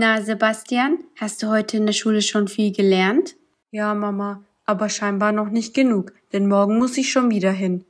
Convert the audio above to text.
Na, Sebastian, hast du heute in der Schule schon viel gelernt? Ja, Mama, aber scheinbar noch nicht genug, denn morgen muss ich schon wieder hin.